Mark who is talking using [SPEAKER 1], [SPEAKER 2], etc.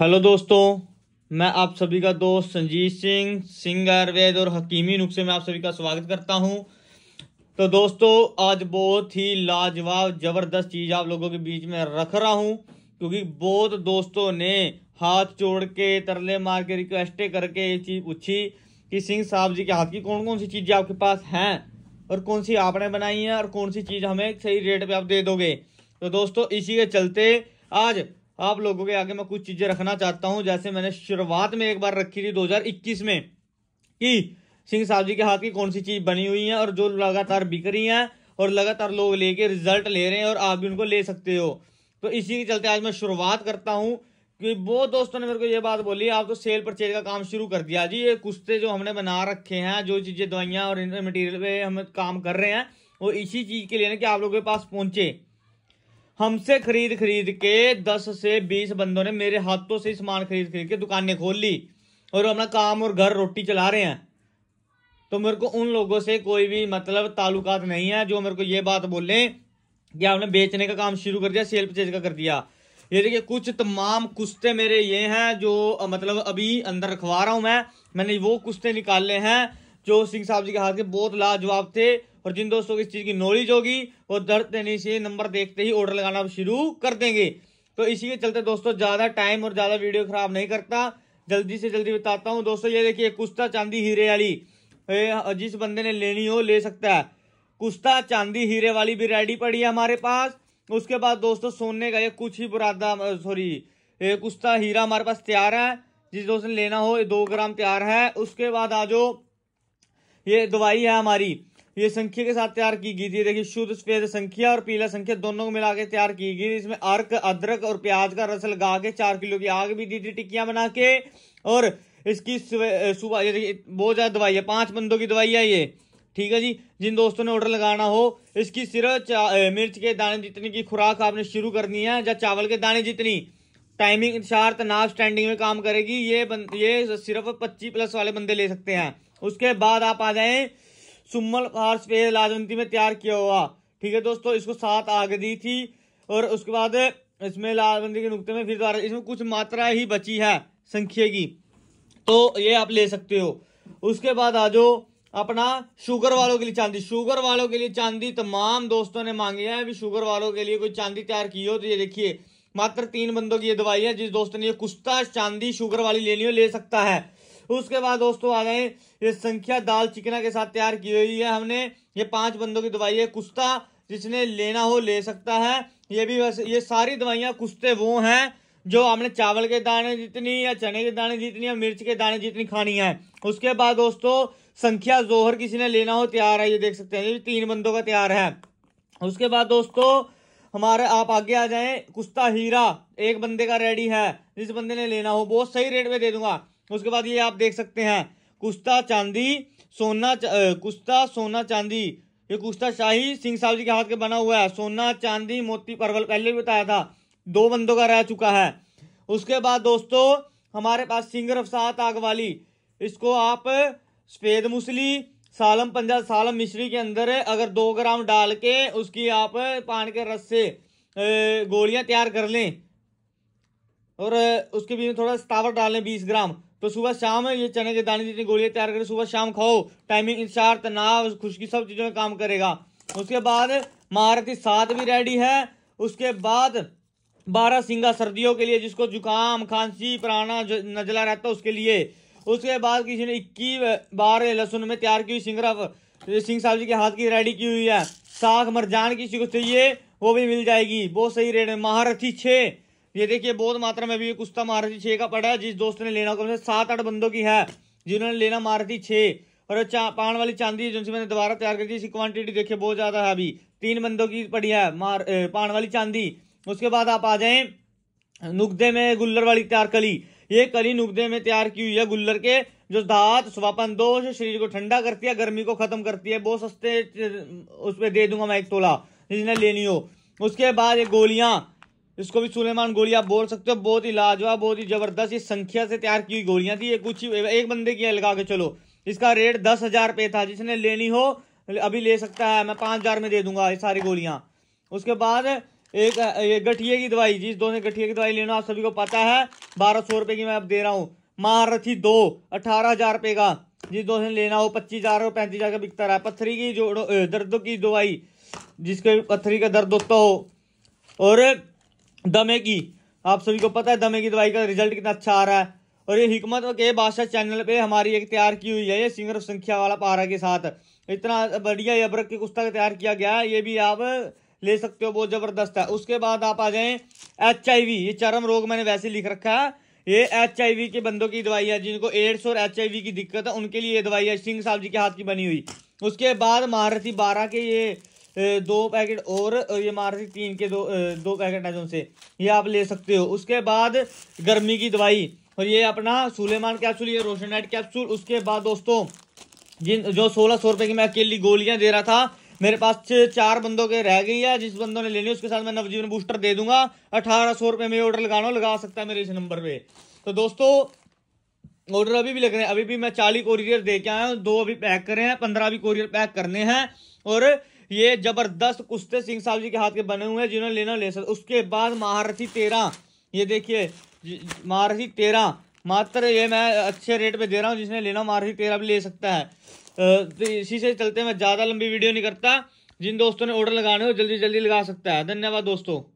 [SPEAKER 1] hello दोस्तों मैं आप सभी का दोस्त संजीत सिंह सिंगर आयुर्वेद और हकीमी नुस्खे में आप सभी का स्वागत करता हूं तो दोस्तों आज बहुत ही लाजवाब ज़बरदस्त चीज़ आप लोगों के बीच में रख रहा हूं क्योंकि बहुत दोस्तों ने हाथ जोड़ के तरले मार के रिक्वेस्टें करके ये चीज़ पूछी कि सिंह साहब जी के हाथ की कौन कौन सी चीज़ें आपके पास हैं और कौन सी आपने बनाई है और कौन सी चीज़ हमें सही रेट पर आप दे दोगे तो दोस्तों इसी के चलते आज आप लोगों के आगे मैं कुछ चीज़ें रखना चाहता हूँ जैसे मैंने शुरुआत में एक बार रखी थी 2021 में कि सिंह साहब जी के हाथ की कौन सी चीज़ बनी हुई है और जो लगातार बिक रही है और लगातार लोग लेके रिजल्ट ले रहे हैं और आप भी उनको ले सकते हो तो इसी के चलते आज मैं शुरुआत करता हूँ क्योंकि बहुत दोस्तों ने मेरे को ये बात बोली आप तो सेल परचेज का काम शुरू कर दिया जी ये कुश्ते जो हमने बना रखे हैं जो चीज़ें दवाइयाँ और मटेरियल पे हम काम कर रहे हैं वो इसी चीज़ के लिए ना कि आप लोगों के पास पहुंचे हमसे खरीद खरीद के दस से बीस बंदों ने मेरे हाथों से सामान खरीद खरीद के दुकानें खोल ली और अपना काम और घर रोटी चला रहे हैं तो मेरे को उन लोगों से कोई भी मतलब ताल्लुकात नहीं है जो मेरे को ये बात बोले कि आपने बेचने का काम शुरू कर दिया सेल परचेज का कर दिया ये देखिए कुछ तमाम कुश्ते मेरे ये हैं जो मतलब अभी अंदर रखवा रहा हूँ मैं मैंने वो कुश्ते निकाले हैं जो सिंह साहब जी के हाथ के बहुत लाजवाब थे और जिन दोस्तों की इस चीज़ की नॉलेज होगी वो दर्द देने से नंबर देखते ही ऑर्डर लगाना शुरू कर देंगे तो इसी के चलते दोस्तों ज़्यादा टाइम और ज़्यादा वीडियो खराब नहीं करता जल्दी से जल्दी बताता हूँ दोस्तों ये देखिए कुश्ता चांदी हीरे वाली जिस बंदे ने लेनी हो ले सकता है कुश्ता चांदी हीरे वाली भी रेडी पड़ी है हमारे पास उसके बाद दोस्तों सोने का ये कुछ ही बुरादा सॉरी ये कुश्ता हीरा हमारे पास तैयार है जिस दोस्त ने लेना हो ये दो ग्राम तैयार है उसके बाद आ जाओ ये दवाई है हमारी ये संख्या के साथ तैयार की गई थी देखिए शुद्ध सफेद संख्या और पीला संख्या दोनों को मिला के तैयार की गई इसमें अर्क अदरक और प्याज का रस लगा के चार किलो की आग भी दी थी टिक्कियां बना के और इसकी सुबह ये देखिए बहुत ज़्यादा दवाई है पाँच बंदों की दवाई है ये ठीक है जी जिन दोस्तों ने ऑर्डर लगाना हो इसकी सिर्फ मिर्च के दाने जितनी की खुराक आपने शुरू करनी है या चावल के दाने जितनी टाइमिंग इंतजार तनाव स्टैंडिंग में काम करेगी ये बन, ये सिर्फ पच्चीस प्लस वाले बंदे ले सकते हैं उसके बाद आप आ जाएं सुमल फारस पे लाजवंती में तैयार किया हुआ ठीक है दोस्तों इसको सात आग दी थी और उसके बाद इसमें लालबंदी के नुकते में फिर दोबारा इसमें कुछ मात्रा ही बची है संख्या की तो ये आप ले सकते हो उसके बाद आ जाओ अपना शुगर वालों के लिए चांदी शुगर वालों के लिए चांदी तमाम दोस्तों ने मांगी है अभी शुगर वालों के लिए कोई चांदी तैयार की हो तो ये देखिए मात्र तीन बंदों की ये दवाई है जिस दोस्त ने ये कुश्ता चांदी शुगर वाली लेनी हो ले सकता है उसके बाद दोस्तों आ गए ये संख्या दाल चिकना के साथ तैयार की हुई है हमने ये पांच बंदों की दवाई है कुश्ता जिसने लेना हो ले सकता है ये भी बस ये सारी दवाइयाँ कुश्ते वो हैं जो हमने चावल के दाने जितनी या चने के दाने जितनी या मिर्च के दाने जितनी खानी है उसके बाद दोस्तों संख्या जोहर किसी ने लेना हो तैयार है ये देख सकते हैं ये तीन बंदों का तैयार है उसके बाद दोस्तों हमारे आप आगे आ जाएं कुश्ता हीरा एक बंदे का रेडी है जिस बंदे ने लेना हो बहुत सही रेट में दे दूंगा उसके बाद ये आप देख सकते हैं कुश्ता चांदी सोना चा, कुश्ता सोना चांदी ये कुश्ता शाही सिंह साहब जी के हाथ के बना हुआ है सोना चांदी मोती परवल पहले भी बताया था दो बंदों का रह चुका है उसके बाद दोस्तों हमारे पास सिंगर अफसात आग वाली इसको आप सफ़ेद मुसली सालम पंजा सालम मिश्री के अंदर अगर दो ग्राम डाल के उसकी आप पान के रस से गोलियां तैयार कर लें और उसके बीच में थोड़ा सतावट डाल लें बीस ग्राम तो सुबह शाम ये चने के दाने जितनी गोलियाँ तैयार करें सुबह शाम खाओ टाइमिंग इंसार तनाव खुशकी सब चीज़ों में काम करेगा उसके बाद महारथी सात भी रेडी है उसके बाद बारह सिंगा सर्दियों के लिए जिसको जुकाम खांसी पुराना नजला रहता है उसके लिए उसके बाद किसी ने इक्की बार लहसुन में तैयार की हुई सिंगरफ सिंह साहब जी के हाथ की रेडी की हुई है साख मरजान किसी को चाहिए वो भी मिल जाएगी बहुत सही रेट है महारथी छः ये देखिए बहुत मात्रा में भी ये कुश्ता मारुति छः का पड़ा है जिस दोस्त ने लेना कम तो से सात आठ बंदों की है जिन्होंने लेना मारुति छः और चा, पान वाली चांदी एजेंसी मैंने दोबारा तैयार कर दी इसकी क्वांटिटी देखिए बहुत ज़्यादा है अभी तीन बंदों की पड़ी है मार ए, पान वाली चांदी उसके बाद आप आ जाए नुकदे में गुल्लर वाली तैयार कली ये कली नुकदे में तैयार की हुई है गुल्लर के जो धात स्वापन दोष शरीर को ठंडा करती है गर्मी को खत्म करती है बहुत सस्ते उस पर दे दूंगा मैं एक तोला जिसने लेनी हो उसके बाद ये गोलियां इसको भी सुलेमान गोली आप बोल सकते हो बहुत ही लाजवाब बहुत ही जबरदस्त ये संख्या से तैयार की हुई गोलियां थी ये कुछ ही एक बंदे की लगा के चलो इसका रेट दस हजार रुपये था जिसने लेनी हो अभी ले सकता है मैं पाँच हजार में दे दूंगा ये सारी गोलियां उसके बाद एक ये गठिए की दवाई जिस दोनों गठिए की दवाई लेना आप सभी को पता है बारह सौ रुपये की मैं अब दे रहा हूँ महारथी दो अठारह हजार रुपये का जिस दोनों ने लेना हो पच्चीस हजार और पैंतीस हजार का बिकता रहा पत्थरी की जोड़ो दर्दों की दवाई जिसके पत्थरी का दर्द होता हो और दमे की आप सभी को पता है दमे की दवाई का रिजल्ट कितना अच्छा आ रहा है और ये हिकमत के बादशाह चैनल पे हमारी एक तैयार की हुई है ये सिंगर संख्या वाला पारा के साथ इतना बढ़िया ये अब्रक की पुस्तक तैयार किया गया है ये भी आप ले सकते हो बहुत ज़बरदस्त है उसके बाद आप आ जाए एच ये चरम रोग मैंने वैसे लिख रखा है ये एच के बंदों की दवाई है जिनको एड्स और एच की दिक्कत है उनके लिए ये दवाई है सिंह साहब जी के हाथ की बनी हुई उसके बाद महारथी बारह के ये दो पैकेट और ये मारसी तीन के दो दो पैकेट हैं से ये आप ले सकते हो उसके बाद गर्मी की दवाई और ये अपना सुलेमान कैप्सूल ये रोशनाइट कैप्सूल उसके बाद दोस्तों जिन जो सोलह सौ रुपये की मैं अकेली गोलियां दे रहा था मेरे पास चार बंदों के रह गई है जिस बंदों ने लेनी है उसके साथ मैं नवजीवन बूस्टर दे दूंगा अठारह सौ रुपये में ऑर्डर लगाना लगा सकता है मेरे इस नंबर पर तो दोस्तों ऑर्डर अभी भी लग रहे हैं अभी भी मैं चालीस कोरियर दे के आया हूँ दो अभी पैक करे हैं पंद्रह अभी कोरियर पैक करने हैं और ये जबरदस्त कुश्ते सिंह साहब जी के हाथ के बने हुए हैं जिन्होंने लेना ले सकते उसके बाद महारथी तेरह ये देखिए महारथी तेरह मात्र ये मैं अच्छे रेट पे दे रहा हूँ जिसने लेना महारथी तेरह भी ले सकता है तो इसी से चलते मैं ज़्यादा लंबी वीडियो नहीं करता जिन दोस्तों ने ऑर्डर लगाने हो जल्दी जल्दी लगा सकता है धन्यवाद दोस्तों